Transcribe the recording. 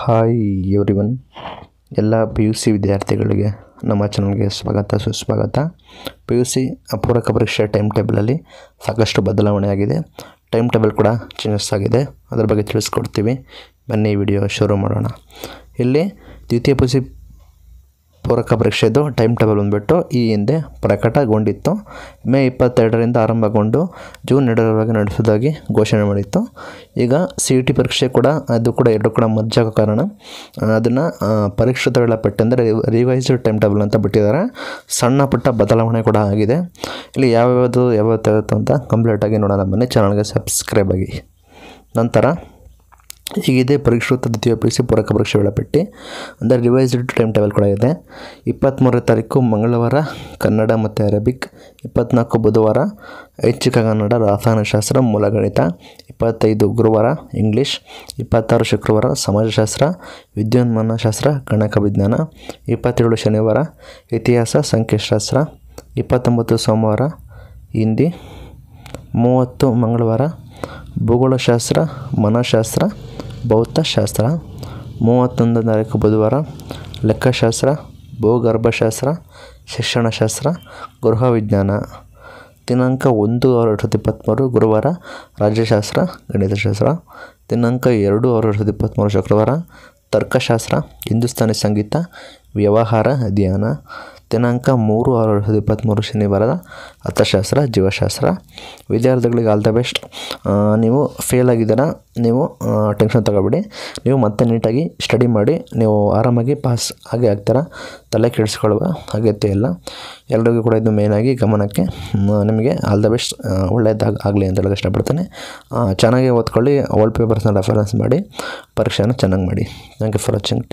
hi everyone ಎಲ್ಲ P U C ವಿದ್ಯಾರ್ಥಿಗಳಿಗೆ ನಮ್ಮ ಚಾನಲ್ಗೆ ಸ್ವಾಗತ ಸುಸ್ವಾಗತ ಪಿ ಯು ಸಿ ಅಪೂರಕ ಪರೀಕ್ಷೆ ಟೈಮ್ ಟೇಬಲಲ್ಲಿ ಸಾಕಷ್ಟು ಬದಲಾವಣೆ ಆಗಿದೆ ಟೈಮ್ ಟೇಬಲ್ ಕೂಡ ಚೇಂಜಸ್ ಆಗಿದೆ ಅದರ ಬಗ್ಗೆ ತಿಳಿಸ್ಕೊಡ್ತೀವಿ ಬನ್ನಿ ವಿಡಿಯೋ ಶುರು ಮಾಡೋಣ ಇಲ್ಲಿ ದ್ವಿತೀಯ ಪಿ ಯು ಸಿ ಪೂರಕ ಪರೀಕ್ಷೆದು ಟೈಮ್ ಟೇಬಲ್ ಬಂದುಬಿಟ್ಟು ಈ ಹಿಂದೆ ಪ್ರಕಟಗೊಂಡಿತ್ತು ಮೇ ಇಪ್ಪತ್ತೆರಡರಿಂದ ಆರಂಭಗೊಂಡು ಜೂನ್ ಎರಡರವರೆಗೆ ನಡೆಸೋದಾಗಿ ಘೋಷಣೆ ಮಾಡಿತ್ತು ಈಗ ಸಿ ಇ ಟಿ ಪರೀಕ್ಷೆ ಕೂಡ ಅದು ಕೂಡ ಎರಡು ಕೂಡ ಮರ್ಜಾಗೋ ಕಾರಣ ಅದನ್ನು ಪರೀಕ್ಷಿತ ವೇಳಾಪಟ್ಟಿ ಅಂದರೆ ರಿವೈಸ್ಡ್ ಟೈಮ್ ಟೇಬಲ್ ಅಂತ ಬಿಟ್ಟಿದ್ದಾರೆ ಸಣ್ಣ ಪುಟ್ಟ ಬದಲಾವಣೆ ಕೂಡ ಆಗಿದೆ ಇಲ್ಲಿ ಯಾವ್ಯಾವುದು ಯಾವತ್ತಾಗುತ್ತೋ ಅಂತ ಕಂಪ್ಲೀಟಾಗಿ ನೋಡೋಣ ಮನೆ ಚಾನಲ್ಗೆ ಸಬ್ಸ್ಕ್ರೈಬ್ ಆಗಿ ನಂತರ ಹೀಗಿದೆ ಪರೀಕ್ಷೋತ್ತರ ದ್ವಿತೀಯ ಪಿ ಸಿ ಪೂರಕ ಪರೀಕ್ಷೆ ವೇಳಾಪಟ್ಟಿ ಅಂದರೆ ರಿವೈಸ್ಡ್ ಟೈಮ್ ಟೇಬಲ್ ಕೂಡ ಇದೆ ಇಪ್ಪತ್ತ್ಮೂರನೇ ತಾರೀಕು ಮಂಗಳವಾರ ಕನ್ನಡ ಮತ್ತು ಅರೇಬಿಕ್ ಇಪ್ಪತ್ತ್ನಾಲ್ಕು ಬುಧವಾರ ಐಚ್ಛಿಕ ಕನ್ನಡ ರಸಾಯನಶಾಸ್ತ್ರ ಮೂಲಗಣಿತ ಇಪ್ಪತ್ತೈದು ಗುರುವಾರ ಇಂಗ್ಲೀಷ್ ಇಪ್ಪತ್ತಾರು ಶುಕ್ರವಾರ ಸಮಾಜಶಾಸ್ತ್ರ ವಿದ್ಯುನ್ಮಾನಶಾಸ್ತ್ರ ಗಣಕ ವಿಜ್ಞಾನ ಇಪ್ಪತ್ತೇಳು ಶನಿವಾರ ಇತಿಹಾಸ ಸಂಖ್ಯಾಶಾಸ್ತ್ರ ಇಪ್ಪತ್ತೊಂಬತ್ತು ಸೋಮವಾರ ಹಿಂದಿ ಮೂವತ್ತು ಮಂಗಳವಾರ ಭೂಗೋಳಶಾಸ್ತ್ರ ಮನಃಶಾಸ್ತ್ರ ಭೌತಶಾಸ್ತ್ರ ಮೂವತ್ತೊಂದು ತಾರೀಕು ಬುಧವಾರ ಲೆಕ್ಕಶಾಸ್ತ್ರ ಭೂಗರ್ಭಶಾಸ್ತ್ರ ಶಿಕ್ಷಣಶಾಸ್ತ್ರ ಗೃಹ ವಿಜ್ಞಾನ ದಿನಾಂಕ ಒಂದು ಆರು ಎರಡು ಸಾವಿರದ ಇಪ್ಪತ್ತ್ಮೂರು ಗುರುವಾರ ರಾಜ್ಯಶಾಸ್ತ್ರ ಗಣಿತಶಾಸ್ತ್ರ ದಿನಾಂಕ ಎರಡು ಆರು ಎರಡು ಸಾವಿರದ ಇಪ್ಪತ್ತ್ಮೂರು ಶುಕ್ರವಾರ ತರ್ಕಶಾಸ್ತ್ರ ಹಿಂದೂಸ್ತಾನಿ ಸಂಗೀತ ವ್ಯವಹಾರ ಅಧ್ಯಯನ ದಿನಾಂಕ ಮೂರು ಆರು ಎರಡು ಸಾವಿರದ ಇಪ್ಪತ್ತ್ಮೂರು ಶನಿವಾರದ ಅರ್ಥಶಾಸ್ತ್ರ ಜೀವಶಾಸ್ತ್ರ ವಿದ್ಯಾರ್ಥಿಗಳಿಗೆ ಆಲ್ ದ ಬೆಸ್ಟ್ ನೀವು ಫೇಲ್ ಆಗಿದ್ದೀರಾ ನೀವು ಟೆನ್ಷನ್ ತಗೋಬೇಡಿ ನೀವು ಮತ್ತೆ ನೀಟಾಗಿ ಸ್ಟಡಿ ಮಾಡಿ ನೀವು ಆರಾಮಾಗಿ ಪಾಸ್ ಆಗಿ ಆಗ್ತೀರಾ ತಲೆ ಕೆಡಿಸ್ಕೊಳ್ಳುವ ಅಗತ್ಯ ಇಲ್ಲ ಎಲ್ಲರಿಗೂ ಕೂಡ ಇದು ಮೇಯ್ನಾಗಿ ಗಮನಕ್ಕೆ ನಿಮಗೆ ಆಲ್ ದ ಬೆಸ್ಟ್ ಒಳ್ಳೆಯದಾಗ ಆಗಲಿ ಅಂತ ಹೇಳೋಕ್ಕೆ ಇಷ್ಟಪಡ್ತೇನೆ ಚೆನ್ನಾಗಿ ಓದ್ಕೊಳ್ಳಿ ಓಲ್ಡ್ ಪೇಪರ್ಸ್ನ ರೆಫರೆನ್ಸ್ ಮಾಡಿ ಪರೀಕ್ಷೆಯನ್ನು ಚೆನ್ನಾಗಿ ಮಾಡಿ ಥ್ಯಾಂಕ್ ಯು ಫಾರ್ ವಾಚಿಂಗ್